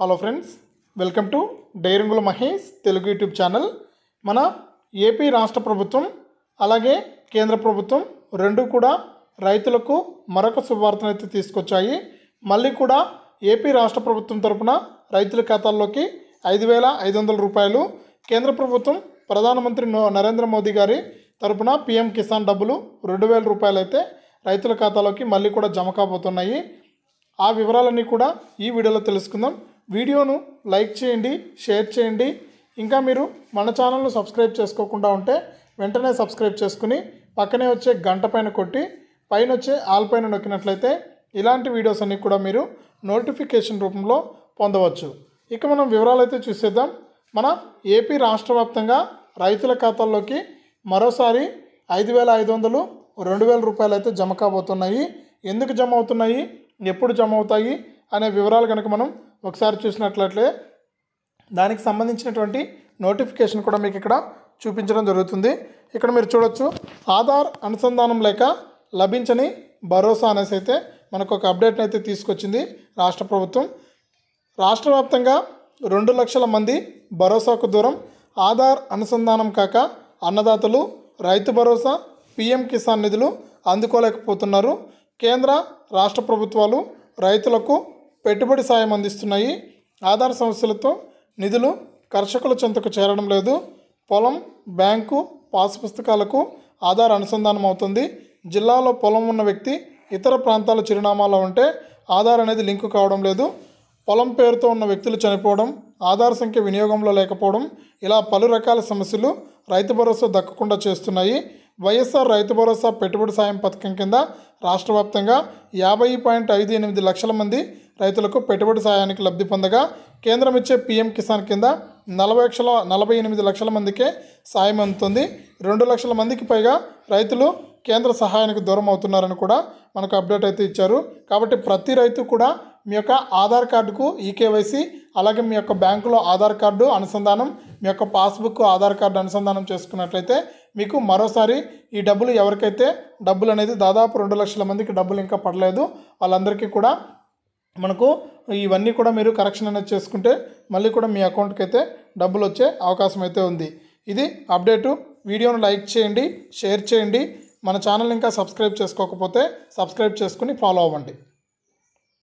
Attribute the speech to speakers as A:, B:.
A: hello friends welcome to డైరింగుల Mahesh Telugu YouTube channel మన AP రాష్ట్ర ప్రభుత్వం అలాగే కేంద్ర ప్రభుత్వం రెండు కూడా రైతులకు మరొక శుభవార్తను అయితే తీసుకొచ్చాయి మళ్ళీ కూడా ఏపీ రాష్ట్ర ప్రభుత్వం తరపున రైతుల ఖాతాల్లోకి ఐదు వేల ఐదు వందల రూపాయలు కేంద్ర ప్రభుత్వం ప్రధానమంత్రి నరేంద్ర మోదీ గారి తరపున పీఎం కిసాన్ డబ్బులు రెండు వేల రూపాయలు అయితే రైతుల ఖాతాలోకి మళ్ళీ కూడా జమ కాబోతున్నాయి ఆ వివరాలన్నీ కూడా ఈ వీడియోలో తెలుసుకుందాం వీడియోను లైక్ చేయండి షేర్ చేయండి ఇంకా మీరు మన ఛానల్ను సబ్స్క్రైబ్ చేసుకోకుండా ఉంటే వెంటనే సబ్స్క్రైబ్ చేసుకుని పక్కనే వచ్చే గంట పైన కొట్టి పైన వచ్చే ఆల్ పైన నొక్కినట్లయితే ఇలాంటి వీడియోస్ అన్నీ కూడా మీరు నోటిఫికేషన్ రూపంలో పొందవచ్చు ఇక మనం వివరాలు అయితే చూసేద్దాం మన ఏపీ రాష్ట్ర వ్యాప్తంగా రైతుల ఖాతాల్లోకి మరోసారి ఐదు వేల ఐదు వందలు రెండు వేల రూపాయలు అయితే జమ కాబోతున్నాయి ఎందుకు జమ అవుతున్నాయి ఎప్పుడు జమ అవుతాయి అనే వివరాలు కనుక మనం ఒకసారి చూసినట్లయితే దానికి సంబంధించినటువంటి నోటిఫికేషన్ కూడా మీకు ఇక్కడ చూపించడం జరుగుతుంది ఇక్కడ మీరు చూడొచ్చు ఆధార్ అనుసంధానం లేక లభించని భరోసా అనేసి అయితే మనకు ఒక అప్డేట్ని అయితే తీసుకొచ్చింది రాష్ట్ర ప్రభుత్వం రాష్ట్ర వ్యాప్తంగా రెండు లక్షల మంది భరోసాకు దూరం ఆధార్ అనుసంధానం కాక అన్నదాతలు రైతు భరోసా పీఎం కిసాన్ నిధులు అందుకోలేకపోతున్నారు కేంద్ర రాష్ట్ర ప్రభుత్వాలు రైతులకు పెట్టుబడి సాయం అందిస్తున్నాయి ఆధార సంస్థలతో నిధులు కర్షకుల చెంతకు చేరడం లేదు పొలం బ్యాంకు పాస్ పుస్తకాలకు ఆధార్ అనుసంధానం అవుతుంది జిల్లాలో పొలం ఉన్న వ్యక్తి ఇతర ప్రాంతాల చిరునామాలో ఉంటే ఆధార్ అనేది లింకు కావడం లేదు పొలం పేరుతో ఉన్న వ్యక్తులు చనిపోవడం ఆధార్ సంఖ్య వినియోగంలో లేకపోవడం ఇలా పలు రకాల సమస్యలు రైతు భరోసా దక్కకుండా చేస్తున్నాయి వైఎస్ఆర్ రైతు భరోసా పెట్టుబడి సాయం పథకం కింద రాష్ట్ర వ్యాప్తంగా యాభై పాయింట్ ఐదు ఎనిమిది లక్షల మంది రైతులకు పెట్టుబడి సాయానికి లబ్ధి పొందగా కేంద్రం ఇచ్చే పీఎం కిసాన్ కింద నలభై లక్షల నలభై ఎనిమిది లక్షల మందికే సాయం అందుతుంది రెండు లక్షల మందికి పైగా రైతులు కేంద్ర సహాయానికి దూరం అవుతున్నారని కూడా మనకు అప్డేట్ అయితే ఇచ్చారు కాబట్టి ప్రతి రైతు కూడా మీ యొక్క ఆధార్ కార్డుకు ఈకేవైసీ అలాగే మీ యొక్క బ్యాంకులో ఆధార్ కార్డు అనుసంధానం మీ యొక్క పాస్బుక్ ఆధార్ కార్డు అనుసంధానం చేసుకున్నట్లయితే మీకు మరోసారి ఈ డబ్బులు ఎవరికైతే డబ్బులు అనేది దాదాపు రెండు లక్షల మందికి డబ్బులు ఇంకా పడలేదు వాళ్ళందరికీ కూడా మనకు ఇవన్నీ కూడా మీరు కరెక్షన్ అనేది చేసుకుంటే మళ్ళీ కూడా మీ అకౌంట్కి అయితే డబ్బులు వచ్చే అవకాశం అయితే ఉంది ఇది అప్డేటు వీడియోను లైక్ చేయండి షేర్ చేయండి మన ఛానల్ ఇంకా సబ్స్క్రైబ్ చేసుకోకపోతే సబ్స్క్రైబ్ చేసుకుని ఫాలో అవ్వండి